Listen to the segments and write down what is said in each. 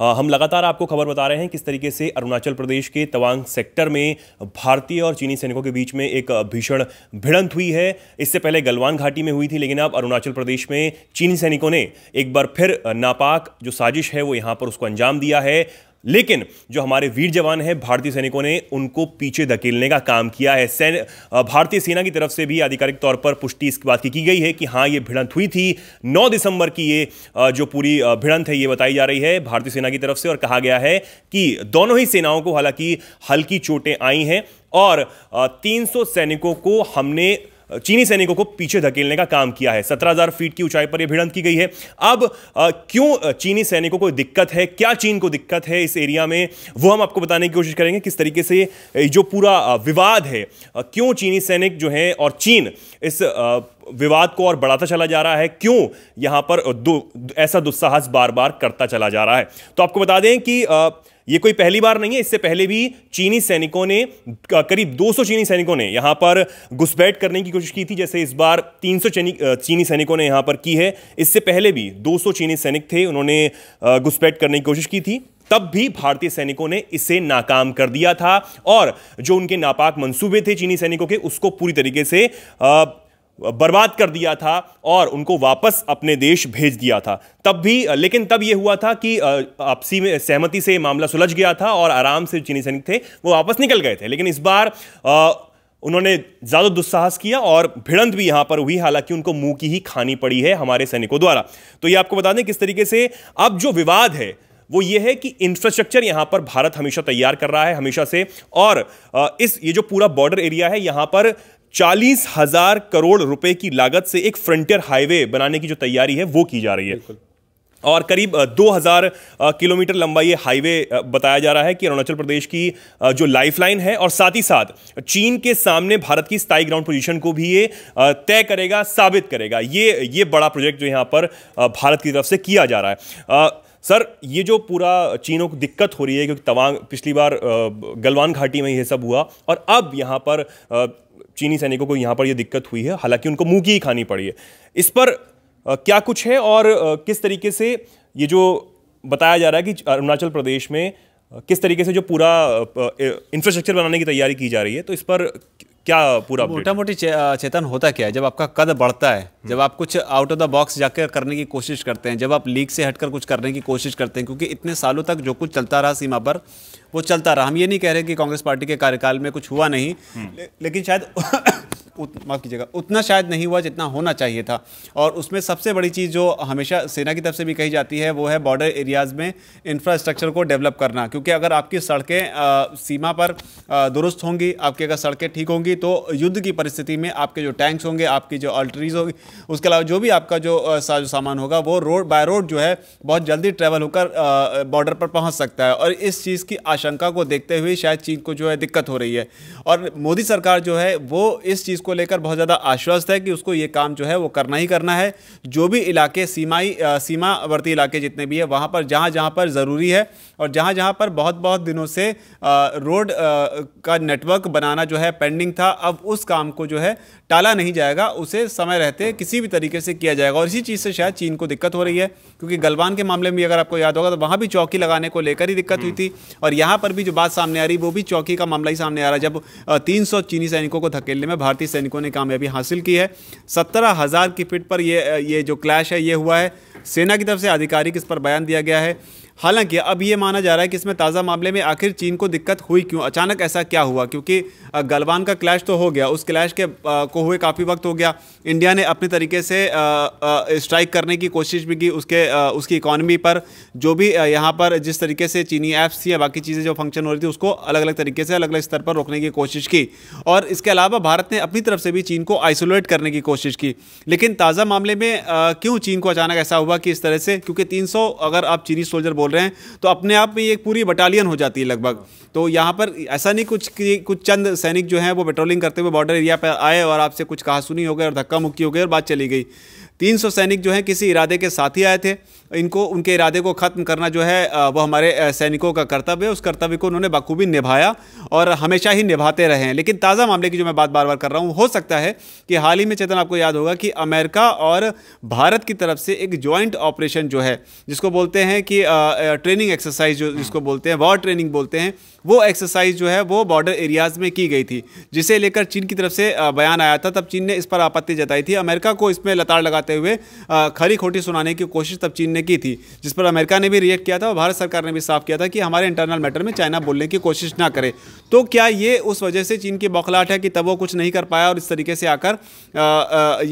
हम लगातार आपको खबर बता रहे हैं किस तरीके से अरुणाचल प्रदेश के तवांग सेक्टर में भारतीय और चीनी सैनिकों के बीच में एक भीषण भिड़ंत हुई है इससे पहले गलवान घाटी में हुई थी लेकिन अब अरुणाचल प्रदेश में चीनी सैनिकों ने एक बार फिर नापाक जो साजिश है वो यहाँ पर उसको अंजाम दिया है लेकिन जो हमारे वीर जवान हैं भारतीय सैनिकों ने उनको पीछे धकेलने का काम किया है सैन भारतीय सेना की तरफ से भी आधिकारिक तौर पर पुष्टि इस बात की की गई है कि हाँ ये भिड़ंत हुई थी 9 दिसंबर की ये जो पूरी भिड़ंत है ये बताई जा रही है भारतीय सेना की तरफ से और कहा गया है कि दोनों ही सेनाओं को हालांकि हल्की चोटें आई हैं और तीन सैनिकों को हमने चीनी सैनिकों को पीछे धकेलने का काम किया है 17,000 फीट की ऊंचाई पर यह भिड़ंत की गई है अब क्यों चीनी सैनिकों को दिक्कत है क्या चीन को दिक्कत है इस एरिया में वो हम आपको बताने की कोशिश करेंगे किस तरीके से जो पूरा विवाद है क्यों चीनी सैनिक जो हैं और चीन इस विवाद को और बढ़ाता चला जा रहा है क्यों यहां पर दो ऐसा दुस्साहस बार बार करता चला जा रहा है तो आपको बता दें कि यह कोई पहली बार नहीं है इससे पहले भी चीनी सैनिकों ने करीब 200 चीनी सैनिकों ने यहां पर घुसपैठ करने की कोशिश की थी जैसे इस बार 300 चीनी चीनी सैनिकों ने यहां पर की है इससे पहले भी 200 चीनी सैनिक थे उन्होंने घुसपैठ करने की कोशिश की थी तब भी भारतीय सैनिकों ने इसे नाकाम कर दिया था और जो उनके नापाक मंसूबे थे चीनी सैनिकों के उसको पूरी तरीके से बर्बाद कर दिया था और उनको वापस अपने देश भेज दिया था तब भी लेकिन तब यह हुआ था कि आपसी में सहमति से मामला सुलझ गया था और आराम से चीनी सैनिक थे वो वापस निकल गए थे लेकिन इस बार आ, उन्होंने ज़्यादा दुस्साहस किया और भिड़ंत भी यहाँ पर हुई हालांकि उनको मुंह की ही खानी पड़ी है हमारे सैनिकों द्वारा तो ये आपको बता दें किस तरीके से अब जो विवाद है वो ये है कि इंफ्रास्ट्रक्चर यहाँ पर भारत हमेशा तैयार कर रहा है हमेशा से और इस ये जो पूरा बॉर्डर एरिया है यहाँ पर चालीस हजार करोड़ रुपए की लागत से एक फ्रंटियर हाईवे बनाने की जो तैयारी है वो की जा रही है और करीब 2000 किलोमीटर लंबा ये हाईवे बताया जा रहा है कि अरुणाचल प्रदेश की जो लाइफलाइन है और साथ ही साथ चीन के सामने भारत की स्थायी ग्राउंड पोजीशन को भी ये तय करेगा साबित करेगा ये ये बड़ा प्रोजेक्ट जो यहाँ पर भारत की तरफ से किया जा रहा है सर ये जो पूरा चीनों को दिक्कत हो रही है क्योंकि तवांग पिछली बार गलवान घाटी में ये सब हुआ और अब यहाँ पर चीनी सैनिकों को यहाँ पर ये दिक्कत हुई है हालांकि उनको मुँह की ही खानी पड़ी है इस पर क्या कुछ है और किस तरीके से ये जो बताया जा रहा है कि अरुणाचल प्रदेश में किस तरीके से जो पूरा इंफ्रास्ट्रक्चर बनाने की तैयारी की जा रही है तो इस पर क्या पूरा मोटा मोटी चे, चेतन होता क्या है जब आपका कद बढ़ता है हम्म। जब आप कुछ आउट ऑफ द बॉक्स जाकर करने की कोशिश करते हैं जब आप लीग से हटकर कुछ करने की कोशिश करते हैं क्योंकि इतने सालों तक जो कुछ चलता रहा सीमा पर वो चलता रहा हम ये नहीं कह रहे कि कांग्रेस पार्टी के कार्यकाल में कुछ हुआ नहीं हम्म। ले, लेकिन शायद माफ़ कीजिएगा उतना शायद नहीं हुआ जितना होना चाहिए था और उसमें सबसे बड़ी चीज़ जो हमेशा सेना की तरफ से भी कही जाती है वो है बॉर्डर एरियाज़ में इंफ्रास्ट्रक्चर को डेवलप करना क्योंकि अगर आपकी सड़कें सीमा पर दुरुस्त होंगी आपकी अगर सड़कें ठीक होंगी तो युद्ध की परिस्थिति में आपके जो टैंक्स होंगे आपकी जो अल्ट्रीज होगी उसके अलावा जो भी आपका जो साजो सामान होगा वो रोड बाय रोड जो है बहुत जल्दी ट्रैवल होकर बॉर्डर पर पहुँच सकता है और इस चीज़ की आशंका को देखते हुए शायद चीन को जो है दिक्कत हो रही है और मोदी सरकार जो है वो इस चीज़ इसको लेकर बहुत ज़्यादा आश्वस्त है कि उसको ये काम जो है वो करना ही करना है जो भी इलाके सीमाई सीमावर्ती इलाके जितने भी है वहाँ पर जहाँ जहाँ पर ज़रूरी है और जहाँ जहाँ पर बहुत बहुत दिनों से रोड का नेटवर्क बनाना जो है पेंडिंग था अब उस काम को जो है टाला नहीं जाएगा उसे समय रहते किसी भी तरीके से किया जाएगा और इसी चीज़ से शायद चीन को दिक्कत हो रही है क्योंकि गलवान के मामले में अगर आपको याद होगा तो वहाँ भी चौकी लगाने को लेकर ही दिक्कत हुई हम्म। थी और यहाँ पर भी जो बात सामने आ रही वो भी चौकी का मामला ही सामने आ रहा है जब तीन चीनी सैनिकों को धकेलने में भारतीय सैनिकों ने कामयाबी हासिल की है सत्रह हज़ार की पिट पर ये ये जो क्लैश है ये हुआ है सेना की तरफ से आधिकारिक इस पर बयान दिया गया है हालांकि अब ये माना जा रहा है कि इसमें ताज़ा मामले में आखिर चीन को दिक्कत हुई क्यों अचानक ऐसा क्या हुआ क्योंकि गलवान का क्लैश तो हो गया उस क्लैश के आ, को हुए काफ़ी वक्त हो गया इंडिया ने अपने तरीके से स्ट्राइक करने की कोशिश भी की उसके आ, उसकी इकॉनमी पर जो भी यहाँ पर जिस तरीके से चीनी ऐप्स थी या बाकी चीज़ें जो फंक्शन हो रही थी उसको अलग अलग तरीके से अलग अलग स्तर पर रोकने की कोशिश की और इसके अलावा भारत ने अपनी तरफ से भी चीन को आइसोलेट करने की कोशिश की लेकिन ताज़ा मामले में क्यों चीन को अचानक ऐसा हुआ कि इस तरह से क्योंकि तीन अगर आप चीनी सोल्जर बोल बोल रहे हैं तो अपने आप में ये एक पूरी बटालियन हो जाती है लगभग तो यहाँ पर ऐसा नहीं कुछ कि कुछ चंद सैनिक जो हैं वो पेट्रोलिंग करते हुए बॉर्डर एरिया पर आए और आपसे कुछ कहा सुनी हो गई और धक्का मुक्की हो गई और बात चली गई 300 सैनिक जो हैं किसी इरादे के साथ ही आए थे इनको उनके इरादे को ख़त्म करना जो है वो हमारे सैनिकों का कर्तव्य है उस कर्तव्य को उन्होंने बखूबी निभाया और हमेशा ही निभाते रहे हैं लेकिन ताज़ा मामले की जो मैं बात बार बार कर रहा हूँ हो सकता है कि हाल ही में चेतन आपको याद होगा कि अमेरिका और भारत की तरफ से एक ज्वाइंट ऑपरेशन जो है जिसको बोलते हैं कि ट्रेनिंग एक्सरसाइज जो जिसको बोलते हैं वॉर ट्रेनिंग बोलते हैं वो एक्सरसाइज जो है वो बॉर्डर एरियाज़ में की गई थी जिसे लेकर चीन की तरफ से बयान आया था तब चीन ने इस पर आपत्ति जताई थी अमेरिका को इसमें लताड़ लगाते लगाते हुए खरी खोटी सुनाने की कोशिश तब चीन ने की थी जिस पर अमेरिका ने भी रिएक्ट किया था और भारत सरकार ने भी साफ किया था कि हमारे इंटरनल मैटर में चाइना बोलने की कोशिश ना करे तो क्या ये उस वजह से चीन की बौखलाहट है कि तब वो कुछ नहीं कर पाया और इस तरीके से आकर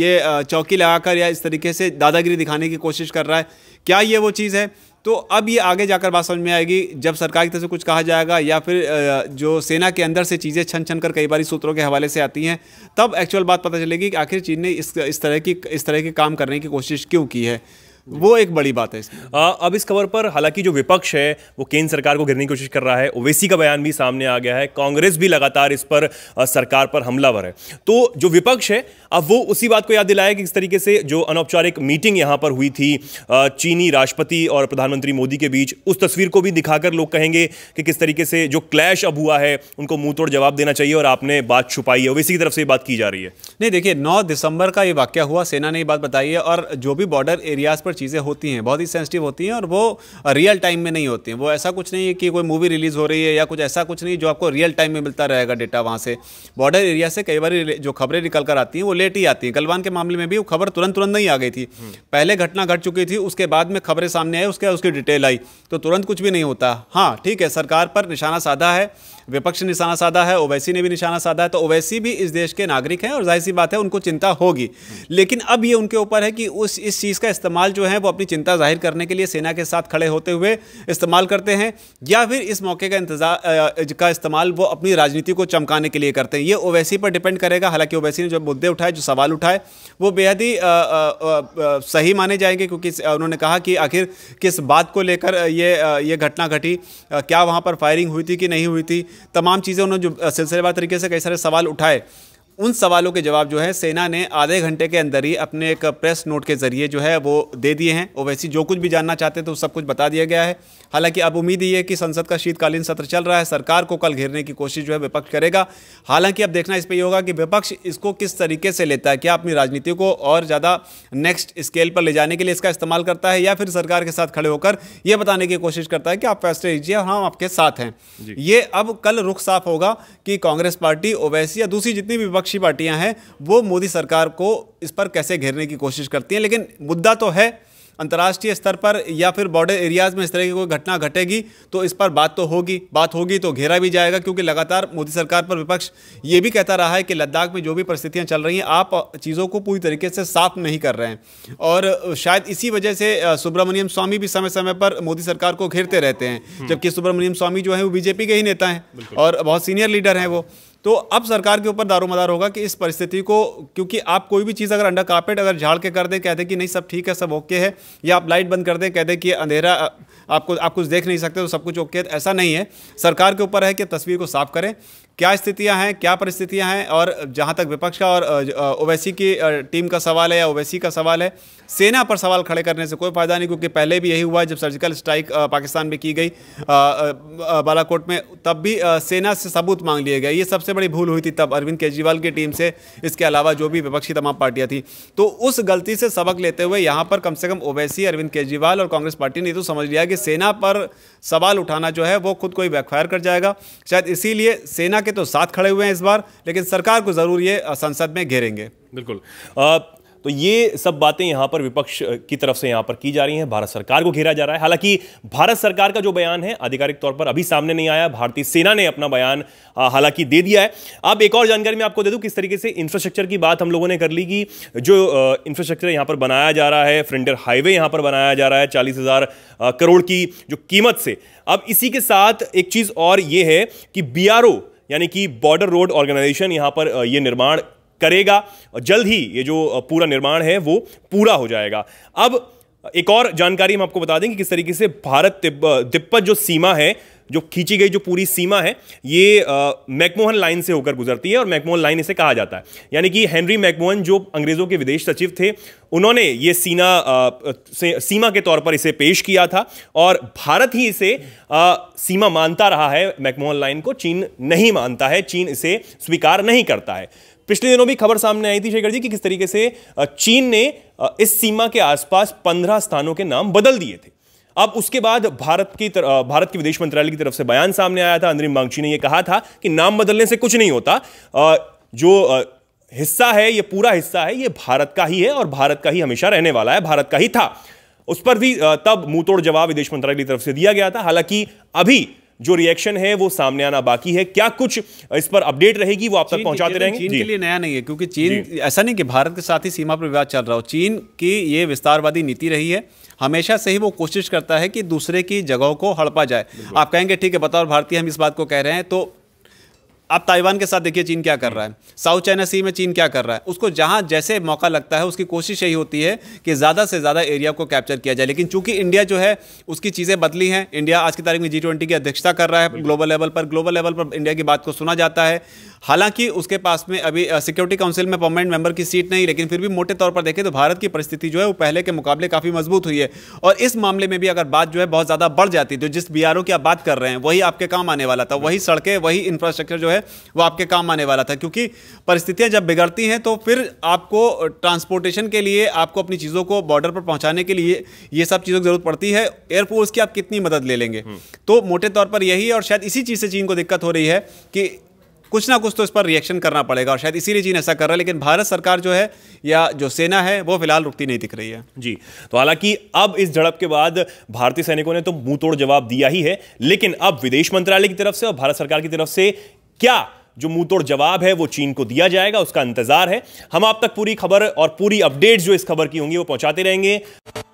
ये चौकी लगाकर या इस तरीके से दादागिरी दिखाने की कोशिश कर रहा है क्या ये वो चीज़ है तो अब ये आगे जाकर बात समझ में आएगी जब सरकार की तरफ से कुछ कहा जाएगा या फिर जो सेना के अंदर से चीज़ें छन छन कर कई बार सूत्रों के हवाले से आती हैं तब एक्चुअल बात पता चलेगी कि आखिर चीन ने इस इस तरह की इस तरह के काम करने की कोशिश क्यों की है वो एक बड़ी बात है आ, अब इस खबर पर हालांकि जो विपक्ष है वो केंद्र सरकार को घिरने की कोशिश कर रहा है ओवैसी का बयान भी सामने आ गया है कांग्रेस भी लगातार इस पर आ, सरकार पर हमलावर है तो जो विपक्ष है अब वो उसी बात को याद दिलाया कि किस तरीके से जो अनौपचारिक मीटिंग यहाँ पर हुई थी चीनी राष्ट्रपति और प्रधानमंत्री मोदी के बीच उस तस्वीर को भी दिखाकर लोग कहेंगे कि किस तरीके से जो क्लैश अब हुआ है उनको मुंह तोड़ जवाब देना चाहिए और आपने बात छुपाई है ओवैसी की तरफ से बात की जा रही है नहीं देखिए नौ दिसंबर का ये वाक्य हुआ सेना ने ये बात बताई है और जो भी बॉर्डर एरियाज पर पर चीज़ें होती हैं बहुत ही सेंसिटिव होती हैं और वो रियल टाइम में नहीं होती हैं वो ऐसा कुछ नहीं है कि कोई मूवी रिलीज़ हो रही है या कुछ ऐसा कुछ नहीं जो आपको रियल टाइम में मिलता रहेगा डेटा वहाँ से बॉर्डर एरिया से कई बार जो खबरें निकल कर आती हैं वो लेट ही आती हैं गलवान के मामले में भी वो खबर तुरंत तुरंत नहीं आ गई थी हम्म। पहले घटना घट चुकी थी उसके बाद में खबरें सामने आई उसके उसकी डिटेल आई तो तुरंत कुछ भी नहीं होता हाँ ठीक है सरकार पर निशाना साधा है विपक्ष निशाना साधा है ओवैसी ने भी निशाना साधा है तो ओवैसी भी इस देश के नागरिक हैं और जाहिर सी बात है उनको चिंता होगी लेकिन अब ये उनके ऊपर है कि उस इस चीज़ का इस्तेमाल जो है वो अपनी चिंता जाहिर करने के लिए सेना के साथ खड़े होते हुए इस्तेमाल करते हैं या फिर इस मौके का इंतजार का इस्तेमाल वो अपनी राजनीति को चमकाने के लिए करते हैं ये ओवैसी पर डिपेंड करेगा हालांकि ओवैसी ने जो मुद्दे उठाए जो सवाल उठाए वो बेहद ही सही माने जाएंगे क्योंकि उन्होंने कहा कि आखिर किस बात को लेकर ये ये घटना घटी क्या वहाँ पर फायरिंग हुई थी कि नहीं हुई थी तमाम चीज़ें उन्होंने जो सिलसिलेवार तरीके से कई सारे सवाल उठाए उन सवालों के जवाब जो है सेना ने आधे घंटे के अंदर ही अपने एक प्रेस नोट के ज़रिए जो है वो दे दिए हैं और वैसे जो कुछ भी जानना चाहते थे वो तो सब कुछ बता दिया गया है हालांकि अब उम्मीद ये है कि संसद का शीतकालीन सत्र चल रहा है सरकार को कल घेरने की कोशिश जो है विपक्ष करेगा हालांकि अब देखना इस पर यह होगा कि विपक्ष इसको किस तरीके से लेता है क्या अपनी राजनीति को और ज़्यादा नेक्स्ट स्केल पर ले जाने के लिए इसका इस्तेमाल करता है या फिर सरकार के साथ खड़े होकर यह बताने की कोशिश करता है कि आप फैसले लीजिए हम आपके साथ हैं ये अब कल रुख साफ होगा कि कांग्रेस पार्टी ओवैसी या दूसरी जितनी भी विपक्ष विपक्षी पार्टियां हैं वो मोदी सरकार को इस पर कैसे घेरने की कोशिश करती हैं लेकिन मुद्दा तो है अंतर्राष्ट्रीय स्तर पर या फिर बॉर्डर एरियाज़ में इस तरह की कोई घटना घटेगी तो इस पर बात तो होगी बात होगी तो घेरा भी जाएगा क्योंकि लगातार मोदी सरकार पर विपक्ष ये भी कहता रहा है कि लद्दाख में जो भी परिस्थितियां चल रही हैं आप चीज़ों को पूरी तरीके से साफ नहीं कर रहे हैं और शायद इसी वजह से सुब्रमण्यम स्वामी भी समय समय पर मोदी सरकार को घेरते रहते हैं हम्म। जबकि सुब्रमण्यम स्वामी जो है वो बीजेपी के ही नेता हैं और बहुत सीनियर लीडर हैं वो तो अब सरकार के ऊपर दारोमदार होगा कि इस परिस्थिति को क्योंकि आप कोई भी चीज़ अगर अंडर कारपेट अगर झाड़ के कर दें कह दें कि नहीं सब ठीक है सब ओके है या आप लाइट बंद कर दें कह दें कि अंधेरा आपको आप कुछ देख नहीं सकते तो सब कुछ ओके है तो ऐसा नहीं है सरकार के ऊपर है कि तस्वीर को साफ करें क्या स्थितियां हैं क्या परिस्थितियां हैं और जहां तक विपक्ष का और ओवैसी की टीम का सवाल है या ओवैसी का सवाल है सेना पर सवाल खड़े करने से कोई फायदा नहीं क्योंकि पहले भी यही हुआ जब सर्जिकल स्ट्राइक पाकिस्तान में की गई बालाकोट में तब भी सेना से सबूत मांग लिए गए ये सबसे बड़ी भूल हुई थी तब अरविंद केजरीवाल की टीम से इसके अलावा जो भी विपक्षी तमाम पार्टियां थी तो उस गलती से सबक लेते हुए यहाँ पर कम से कम ओवैसी अरविंद केजरीवाल और कांग्रेस पार्टी ने तो समझ लिया कि सेना पर सवाल उठाना जो है वो खुद को ही बैकफायर कर जाएगा शायद इसीलिए सेना सेना के तो साथ खड़े हुए हैं इस बार लेकिन सरकार को ज़रूर ये संसद में घेरेंगे बिल्कुल तो ये सब बातें यहाँ पर विपक्ष की तरफ से यहाँ पर की जा रही हैं भारत सरकार को घेरा जा रहा है हालांकि भारत सरकार का जो बयान है आधिकारिक तौर पर अभी सामने नहीं आया भारतीय सेना ने अपना बयान हालांकि दे दिया है अब एक और जानकारी मैं आपको दे दूं किस तरीके से इंफ्रास्ट्रक्चर की बात हम लोगों ने कर ली कि जो इंफ्रास्ट्रक्चर यहाँ पर बनाया जा रहा है फ्रंटियर हाईवे यहाँ पर बनाया जा रहा है चालीस करोड़ की जो कीमत से अब इसी के साथ एक चीज़ और ये है कि बी यानी कि बॉर्डर रोड ऑर्गेनाइजेशन यहाँ पर ये निर्माण करेगा और जल्द ही ये जो पूरा निर्माण है वो पूरा हो जाएगा अब एक और जानकारी हम आपको बता दें कि किस तरीके से भारत तिब्बत जो सीमा है जो खींची गई जो पूरी सीमा है ये मैकमोहन लाइन से होकर गुजरती है और मैकमोहन लाइन इसे कहा जाता है यानी कि हेनरी मैकमोहन जो अंग्रेज़ों के विदेश सचिव थे उन्होंने ये सीना से, सीमा के तौर पर इसे पेश किया था और भारत ही इसे आ, सीमा मानता रहा है मैकमोहन लाइन को चीन नहीं मानता है चीन इसे स्वीकार नहीं करता है पिछले दिनों भी खबर सामने आई थी शेखर जी कि किस तरीके से चीन ने इस सीमा के आसपास पंद्रह स्थानों के नाम बदल दिए थे अब उसके बाद भारत की तर, भारत के विदेश मंत्रालय की तरफ से बयान सामने आया था अंदरिम बागची ने यह कहा था कि नाम बदलने से कुछ नहीं होता जो हिस्सा है ये पूरा हिस्सा है ये भारत का ही है और भारत का ही हमेशा रहने वाला है भारत का ही था उस पर भी तब मुंह जवाब विदेश मंत्रालय की तरफ से दिया गया था हालांकि अभी जो रिएक्शन है वो सामने आना बाकी है क्या कुछ इस पर अपडेट रहेगी वो आप तक पहुंचाते रहेंगे चीन के लिए नया नहीं है क्योंकि चीन ऐसा नहीं कि भारत के साथ ही सीमा पर विवाद चल रहा हो चीन की ये विस्तारवादी नीति रही है हमेशा से ही वो कोशिश करता है कि दूसरे की जगहों को हड़पा जाए आप कहेंगे ठीक है बताओ भारतीय हम इस बात को कह रहे हैं तो आप ताइवान के साथ देखिए चीन क्या कर रहा है साउथ चाइना सी में चीन क्या कर रहा है उसको जहाँ जैसे मौका लगता है उसकी कोशिश यही होती है कि ज़्यादा से ज़्यादा एरिया को कैप्चर किया जाए लेकिन चूंकि इंडिया जो है उसकी चीज़ें बदली हैं इंडिया आज की तारीख में जी ट्वेंटी की अध्यक्षता कर रहा है ग्लोबल लेवल पर ग्लोबल लेवल पर इंडिया की बात को सुना जाता है हालांकि उसके पास में अभी सिक्योरिटी काउंसिल में परमानेंट मेंबर की सीट नहीं लेकिन फिर भी मोटे तौर पर देखें तो भारत की परिस्थिति जो है वो पहले के मुकाबले काफ़ी मजबूत हुई है और इस मामले में भी अगर बात जो है बहुत ज़्यादा बढ़ जाती तो जिस बी की आप बात कर रहे हैं वही आपके काम आने वाला था वही सड़कें वही इंफ्रास्ट्रक्चर जो है वो आपके काम आने वाला था क्योंकि परिस्थितियाँ जब बिगड़ती हैं तो फिर आपको ट्रांसपोर्टेशन के लिए आपको अपनी चीज़ों को बॉर्डर पर पहुँचाने के लिए ये सब चीज़ों की जरूरत पड़ती है एयरफोर्स की आप कितनी मदद ले लेंगे हम्म। तो मोटे तौर पर यही है और शायद इसी चीज़ से चीन को दिक्कत हो रही है कि कुछ ना कुछ तो इस पर रिएक्शन करना पड़ेगा और शायद इसीलिए चीन ऐसा कर रहा है लेकिन भारत सरकार जो है या जो सेना है वो फिलहाल रुकती नहीं दिख रही है जी तो हालांकि अब इस झड़प के बाद भारतीय सैनिकों ने तो मुंह तोड़ जवाब दिया ही है लेकिन अब विदेश मंत्रालय की तरफ से और भारत सरकार की तरफ से क्या जो मुंह तोड़ जवाब है वो चीन को दिया जाएगा उसका इंतजार है हम आप तक पूरी खबर और पूरी अपडेट जो इस खबर की होंगी वो पहुंचाते रहेंगे